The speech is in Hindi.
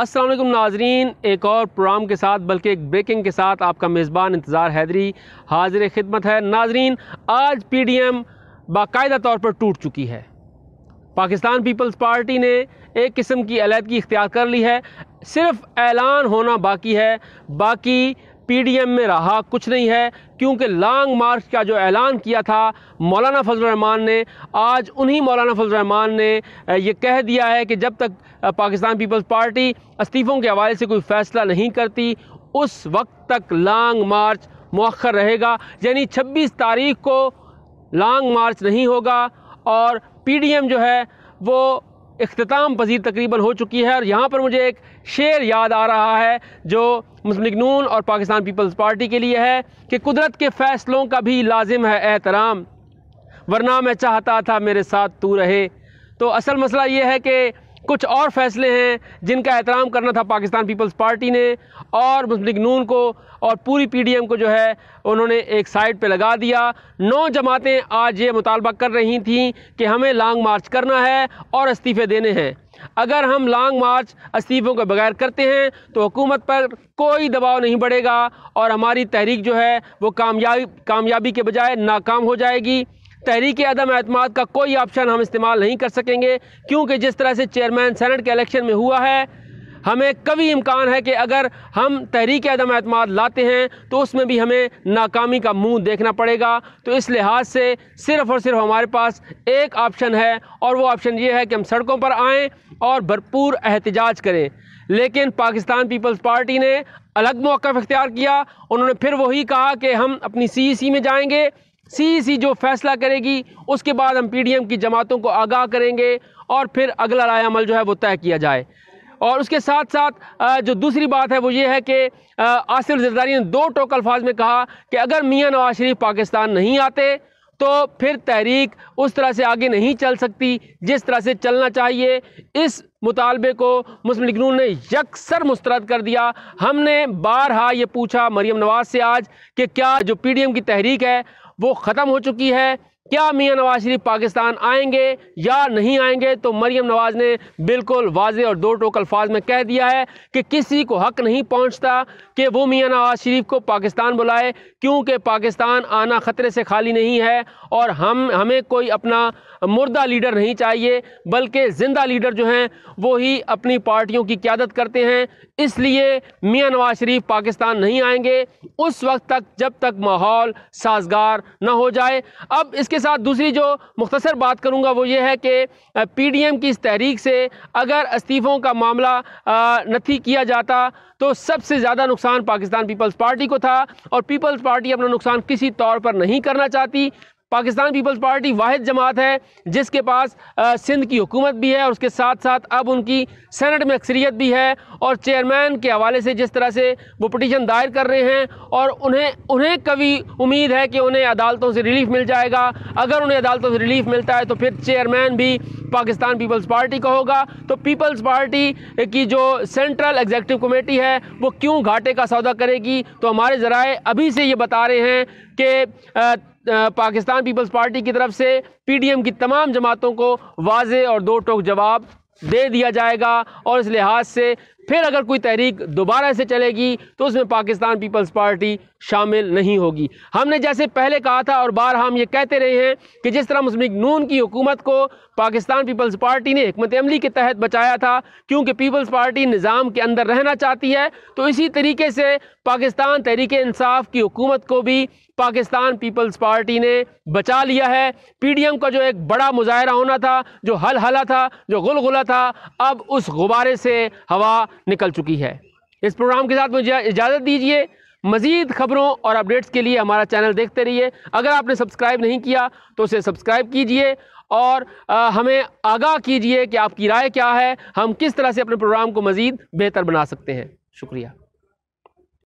असलम नाजरीन एक और प्रोग्राम के साथ बल्कि एक ब्रेकिंग के साथ आपका मेज़बान इंतज़ार हैदरी हाजिर खिदमत है नाजरीन आज पी डी एम बाकायदा तौर पर टूट चुकी है पाकिस्तान पीपल्स पार्टी ने एक किस्म की अलीहदगी इख्तियार कर ली है सिर्फ ऐलान होना बाकी है बाकी पीडीएम में रहा कुछ नहीं है क्योंकि लॉन्ग मार्च का जो ऐलान किया था मौलाना फजलरहमान ने आज उन्हीं मौलाना रहमान ने यह कह दिया है कि जब तक पाकिस्तान पीपल्स पार्टी इस्तीफ़ों के हवाले से कोई फ़ैसला नहीं करती उस वक्त तक लॉन्ग मार्च मौखर रहेगा यानी छब्बीस तारीख को लॉन्ग मार्च नहीं होगा और पी जो है वो अख्ताम पजीर तकरीबन हो चुकी है और यहाँ पर मुझे एक शेर याद आ रहा है जो मुस्लिम नून और पाकिस्तान पीपल्स पार्टी के लिए है कि कुदरत के फ़ैसलों का भी लाजिम है एहतराम वरना मैं चाहता था मेरे साथ तू रहे तो असल मसला ये है कि कुछ और फैसले हैं जिनका एहतराम करना था पाकिस्तान पीपल्स पार्टी ने और मुस्लिम नून को और पूरी पीडीएम को जो है उन्होंने एक साइड पे लगा दिया नौ जमातें आज ये मुतालबा कर रही थी कि हमें लॉन्ग मार्च करना है और इस्तीफ़े देने हैं अगर हम लॉन्ग मार्च इस्तीफ़ों के बगैर करते हैं तो हुकूमत पर कोई दबाव नहीं बढ़ेगा और हमारी तहरीक जो है वो कामयाबी कामयाबी के बजाय नाकाम हो जाएगी तहरीक अदम अतमाद का कोई ऑप्शन हम इस्तेमाल नहीं कर सकेंगे क्योंकि जिस तरह से चेयरमैन सेनेट के इलेक्शन में हुआ है हमें कभी इम्कान है कि अगर हम तहरीक अदम अतमाद लाते हैं तो उसमें भी हमें नाकामी का मुंह देखना पड़ेगा तो इस लिहाज से सिर्फ़ और सिर्फ हमारे पास एक ऑप्शन है और वो ऑप्शन ये है कि हम सड़कों पर आएँ और भरपूर एहतजाज करें लेकिन पाकिस्तान पीपल्स पार्टी ने अलग मौक़ इख्तियार किया उन्होंने फिर वही कहा कि हम अपनी सी ई सी में जाएंगे सी सी जो फैसला करेगी उसके बाद हम पी डी एम की जमातों को आगाह करेंगे और फिर अगला राय अमल जो है वो तय किया जाए और उसके साथ साथ जो दूसरी बात है वो ये है कि आसिफ जरदारी ने दो टोक अल्फाज में कहा कि अगर मियाँ नवाज शरीफ पाकिस्तान नहीं आते तो फिर तहरीक उस तरह से आगे नहीं चल सकती जिस तरह से चलना चाहिए इस मुतालबे को मुस्लिम लीग नून ने यकसर मुस्तरद कर दिया हमने बारहा ये पूछा मरीम नवाज से आज कि क्या जो पी डी एम की तहरीक है वो ख़त्म हो चुकी है क्या मियाँ नवाज शरीफ पाकिस्तान आएंगे या नहीं आएंगे तो मरियम नवाज ने बिल्कुल वाज और दो टोक अल्फाज में कह दिया है कि किसी को हक नहीं पहुँचता कि वो मियाँ नवाज शरीफ को पाकिस्तान बुलाए क्योंकि पाकिस्तान आना ख़तरे से खाली नहीं है और हम हमें कोई अपना मुर्दा लीडर नहीं चाहिए बल्कि ज़िंदा लीडर जो हैं वो ही अपनी पार्टियों की क्यादत करते हैं इसलिए मियाँ नवाज शरीफ पाकिस्तान नहीं आएंगे उस वक्त तक जब तक माहौल साजगार ना हो जाए अब इसके इसके साथ दूसरी जो मुख्तसर बात करूँगा वो ये है कि पी डी एम की इस तहरीक से अगर इस्तीफ़ों का मामला नथी किया जाता तो सबसे ज़्यादा नुकसान पाकिस्तान पीपल्स पार्टी को था और पीपल्स पार्टी अपना नुकसान किसी तौर पर नहीं करना चाहती पाकिस्तान पीपल्स पार्टी वाद जमात है जिसके पास सिंध की हुकूमत भी है और उसके साथ साथ अब उनकी सेनेट में अक्सरियत भी है और चेयरमैन के हवाले से जिस तरह से वो पटिशन दायर कर रहे हैं और उन्हें उन्हें कभी उम्मीद है कि उन्हें अदालतों से रिलीफ मिल जाएगा अगर उन्हें अदालतों से रिलीफ मिलता है तो फिर चेयरमैन भी पाकिस्तान पीपल्स पार्टी का होगा तो पीपल्स पार्टी की जो सेंट्रल एग्जेक्टिव कमेटी है वो क्यों घाटे का सौदा करेगी तो हमारे ज़राए अभी से ये बता रहे हैं कि पाकिस्तान पीपल्स पार्टी की तरफ से पीडीएम की तमाम जमातों को वाज और दो टोक जवाब दे दिया जाएगा और इस लिहाज से फिर अगर कोई तहरीक दोबारा से चलेगी तो उसमें पाकिस्तान पीपल्स पार्टी शामिल नहीं होगी हमने जैसे पहले कहा था और बार हम ये कहते रहे हैं कि जिस तरह मुस्लिम नून की हुकूमत को पाकिस्तान पीपल्स पार्टी ने हमत अमली के तहत बचाया था क्योंकि पीपल्स पार्टी निज़ाम के अंदर रहना चाहती है तो इसी तरीके से पाकिस्तान तहरीक इंसाफ की हुकूमत को भी पाकिस्तान पीपल्स पार्टी ने बचा लिया है पीडीएम का जो एक बड़ा मुजाहरा होना था जो हल हला था जो गुलगुला था अब उस गुब्बारे से हवा निकल चुकी है इस प्रोग्राम के साथ मुझे इजाज़त दीजिए मज़ीद खबरों और अपडेट्स के लिए हमारा चैनल देखते रहिए अगर आपने सब्सक्राइब नहीं किया तो उसे सब्सक्राइब कीजिए और हमें आगाह कीजिए कि आपकी राय क्या है हम किस तरह से अपने प्रोग्राम को मज़ीद बेहतर बना सकते हैं शुक्रिया